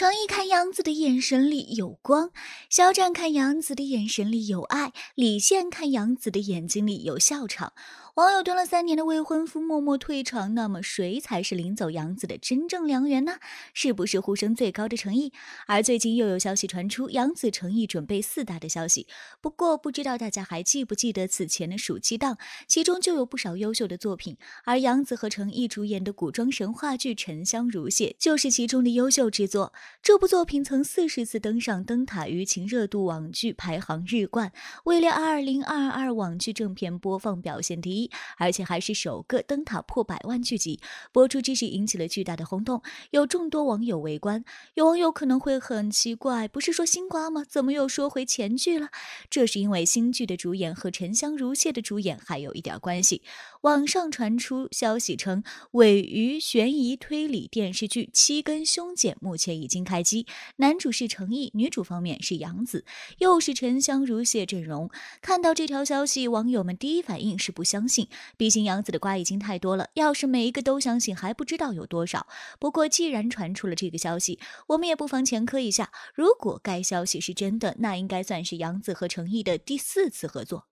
程毅看杨子的眼神里有光，肖战看杨子的眼神里有爱，李现看杨子的眼睛里有笑场。网友蹲了三年的未婚夫默默退场，那么谁才是领走杨子的真正良缘呢？是不是呼声最高的诚毅？而最近又有消息传出，杨子诚毅准备四大的消息。不过不知道大家还记不记得此前的暑期档，其中就有不少优秀的作品，而杨子和诚毅主演的古装神话剧《沉香如屑》就是其中的优秀之作。这部作品曾四十次登上灯塔舆情热度网剧排行日冠，位列二零二二网剧正片播放表现第一，而且还是首个灯塔破百万剧集播出之时引起了巨大的轰动，有众多网友围观。有网友可能会很奇怪，不是说新瓜吗？怎么又说回前剧了？这是因为新剧的主演和沉香如屑的主演还有一点关系。网上传出消息称，尾鱼悬疑推理电视剧《七根凶简》目前已经开。开机，男主是成毅，女主方面是杨紫，又是沉香如屑阵容。看到这条消息，网友们第一反应是不相信，毕竟杨紫的瓜已经太多了，要是每一个都相信，还不知道有多少。不过既然传出了这个消息，我们也不妨前科一下，如果该消息是真的，那应该算是杨紫和成毅的第四次合作。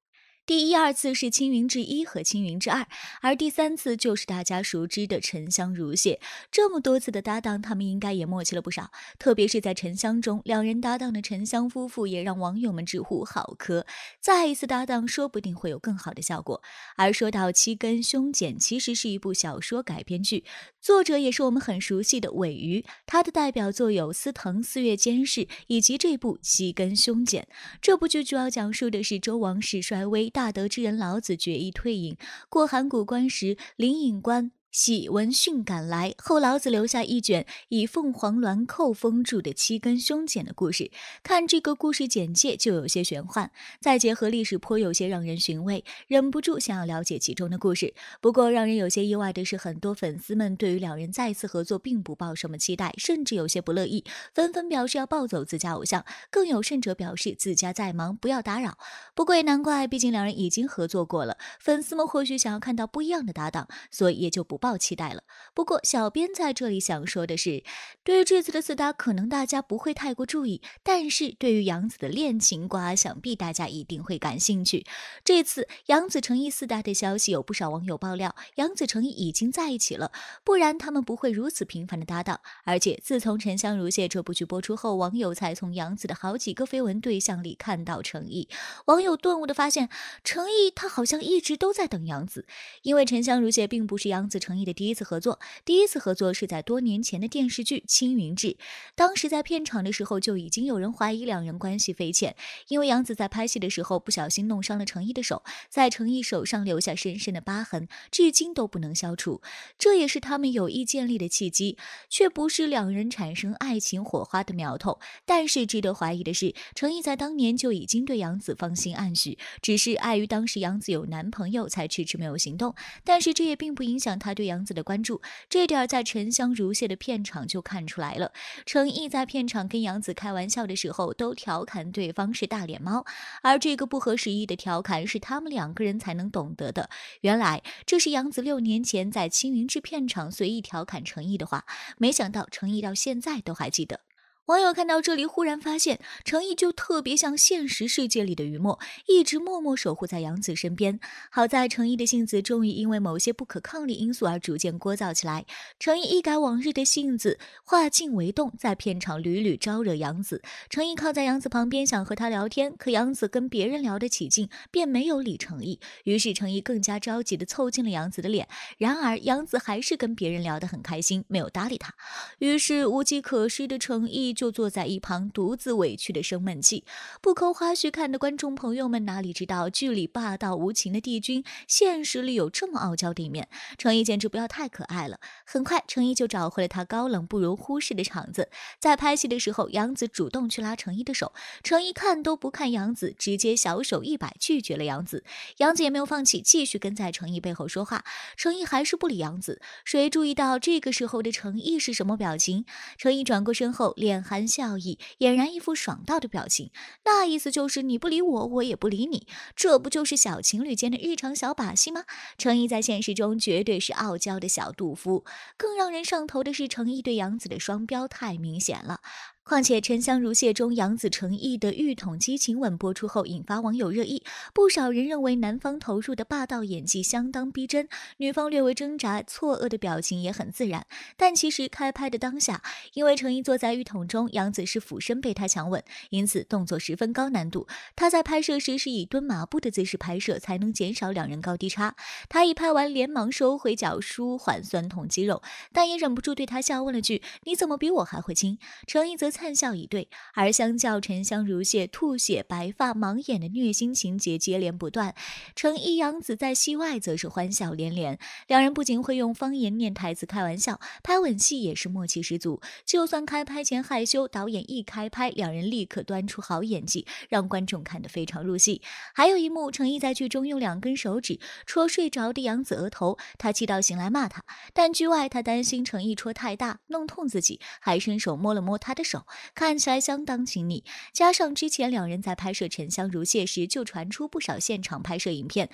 第一、二次是青云志一和青云志二，而第三次就是大家熟知的沉香如屑。这么多次的搭档，他们应该也默契了不少。特别是在沉香中，两人搭档的沉香夫妇也让网友们直呼好磕。再一次搭档，说不定会有更好的效果。而说到七根凶简，其实是一部小说改编剧，作者也是我们很熟悉的尾鱼。他的代表作有《司藤》《四月监视》以及这部《七根凶简》。这部剧主要讲述的是周王室衰微。大德之人，老子决意退隐。过函谷关时，灵隐关。喜闻讯赶来后，老子留下一卷以凤凰鸾扣封住的七根凶简的故事。看这个故事简介就有些玄幻，再结合历史，颇有些让人寻味，忍不住想要了解其中的故事。不过让人有些意外的是，很多粉丝们对于两人再次合作并不抱什么期待，甚至有些不乐意，纷纷表示要抱走自家偶像。更有甚者表示自家在忙不要打扰。不过也难怪，毕竟两人已经合作过了，粉丝们或许想要看到不一样的搭档，所以也就不抱。抱期待了。不过，小编在这里想说的是，对于这次的四搭，可能大家不会太过注意；但是对于杨紫的恋情瓜，想必大家一定会感兴趣。这次杨紫成毅四搭的消息，有不少网友爆料，杨紫成毅已经在一起了，不然他们不会如此频繁的搭档。而且，自从《沉香如屑》这部剧播出后，网友才从杨紫的好几个绯闻对象里看到成毅，网友顿悟的发现，成毅他好像一直都在等杨紫，因为《沉香如屑》并不是杨紫成。毅的第一次合作，第一次合作是在多年前的电视剧《青云志》。当时在片场的时候，就已经有人怀疑两人关系匪浅，因为杨紫在拍戏的时候不小心弄伤了成毅的手，在成毅手上留下深深的疤痕，至今都不能消除。这也是他们有意建立的契机，却不是两人产生爱情火花的苗头。但是值得怀疑的是，成毅在当年就已经对杨紫芳心暗许，只是碍于当时杨紫有男朋友，才迟迟没有行动。但是这也并不影响他。对杨子的关注，这点在沉香如屑的片场就看出来了。程毅在片场跟杨子开玩笑的时候，都调侃对方是大脸猫，而这个不合时宜的调侃是他们两个人才能懂得的。原来这是杨子六年前在青云制片厂随意调侃程毅的话，没想到程毅到现在都还记得。网友看到这里，忽然发现程毅就特别像现实世界里的于墨，一直默默守护在杨子身边。好在程毅的性子终于因为某些不可抗力因素而逐渐聒噪起来。程毅一改往日的性子，化静为动，在片场屡屡招惹杨子。程毅靠在杨子旁边，想和他聊天，可杨子跟别人聊得起劲，便没有理程毅。于是程毅更加着急地凑近了杨子的脸，然而杨子还是跟别人聊得很开心，没有搭理他。于是无计可施的程毅。就坐在一旁独自委屈的生闷气，不抠花絮看的观众朋友们哪里知道剧里霸道无情的帝君，现实里有这么傲娇的一面，程毅简直不要太可爱了。很快，程毅就找回了他高冷不容忽视的场子。在拍戏的时候，杨子主动去拉程毅的手，程毅看都不看杨子，直接小手一摆拒绝了杨子。杨子也没有放弃，继续跟在程毅背后说话，程毅还是不理杨子。谁注意到这个时候的程毅是什么表情？程毅转过身后脸。含笑意，俨然一副爽到的表情，那意思就是你不理我，我也不理你，这不就是小情侣间的日常小把戏吗？程毅在现实中绝对是傲娇的小杜夫，更让人上头的是程毅对杨子的双标太明显了。况且，《沉香如屑》中杨紫、成毅的浴桶激情吻播出后，引发网友热议。不少人认为，男方投入的霸道演技相当逼真，女方略微挣扎、错愕的表情也很自然。但其实，开拍的当下，因为成毅坐在浴桶中，杨紫是俯身被他强吻，因此动作十分高难度。他在拍摄时是以蹲马步的姿势拍摄，才能减少两人高低差。他一拍完，连忙收回脚，舒缓酸痛肌肉，但也忍不住对他笑问了句：“你怎么比我还会亲？”成毅则。灿笑以对，而相较沉香如屑吐血、白发、盲眼的虐心情节接连不断，成一、杨紫在戏外则是欢笑连连。两人不仅会用方言念台词开玩笑，拍吻戏也是默契十足。就算开拍前害羞，导演一开拍，两人立刻端出好演技，让观众看得非常入戏。还有一幕，成毅在剧中用两根手指戳睡着的杨紫额头，她气到醒来骂他，但剧外她担心成毅戳太大弄痛自己，还伸手摸了摸他的手。看起来相当亲密。加上之前两人在拍摄《沉香如屑》时就传出不少现场拍摄影片，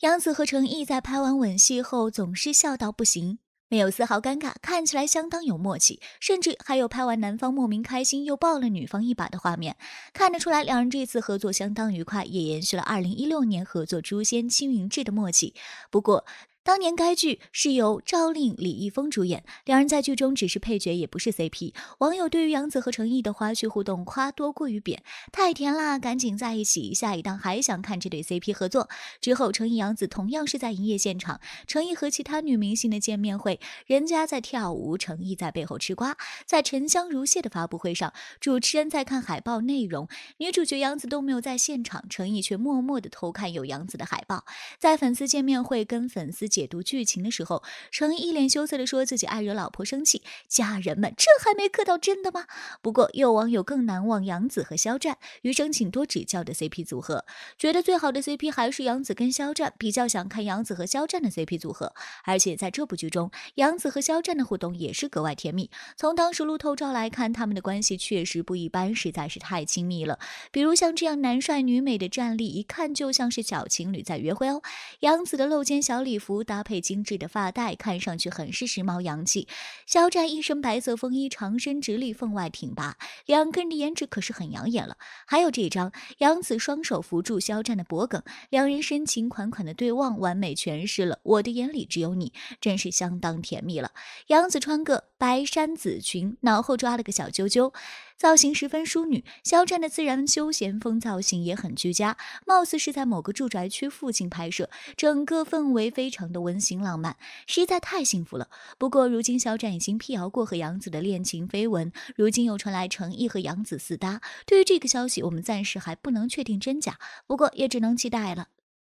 杨紫和成毅在拍完吻戏后总是笑到不行，没有丝毫尴尬，看起来相当有默契，甚至还有拍完男方莫名开心又抱了女方一把的画面，看得出来两人这次合作相当愉快，也延续了2016年合作《诛仙》《青云志》的默契。不过，当年该剧是由赵丽、李易峰主演，两人在剧中只是配角，也不是 CP。网友对于杨紫和成毅的花絮互动夸多过于贬，太甜啦，赶紧在一起。下一档还想看这对 CP 合作。之后，成毅、杨紫同样是在营业现场，成毅和其他女明星的见面会，人家在跳舞，成毅在背后吃瓜。在《沉香如屑》的发布会上，主持人在看海报内容，女主角杨紫都没有在现场，成毅却默默的偷看有杨紫的海报。在粉丝见面会跟粉丝。解读剧情的时候，成一一脸羞涩地说自己爱惹老婆生气。家人们，这还没磕到真的吗？不过有网友更难忘杨紫和肖战，余生请多指教的 CP 组合，觉得最好的 CP 还是杨紫跟肖战。比较想看杨紫和肖战的 CP 组合，而且在这部剧中，杨紫和肖战的互动也是格外甜蜜。从当时路透照来看，他们的关系确实不一般，实在是太亲密了。比如像这样男帅女美的战力，一看就像是小情侣在约会哦。杨紫的露肩小礼服。搭配精致的发带，看上去很是时髦洋气。肖战一身白色风衣，长身直立，分外挺拔。两个人的颜值可是很养眼了。还有这张，杨紫双手扶住肖战的脖颈，两人深情款款的对望，完美诠释了我的眼里只有你，真是相当甜蜜了。杨紫穿个。白衫紫裙，脑后抓了个小啾啾，造型十分淑女。肖战的自然休闲风造型也很居家，貌似是在某个住宅区附近拍摄，整个氛围非常的温馨浪漫，实在太幸福了。不过，如今肖战已经辟谣过和杨紫的恋情绯闻，如今又传来成毅和杨紫私搭，对于这个消息，我们暂时还不能确定真假，不过也只能期待了。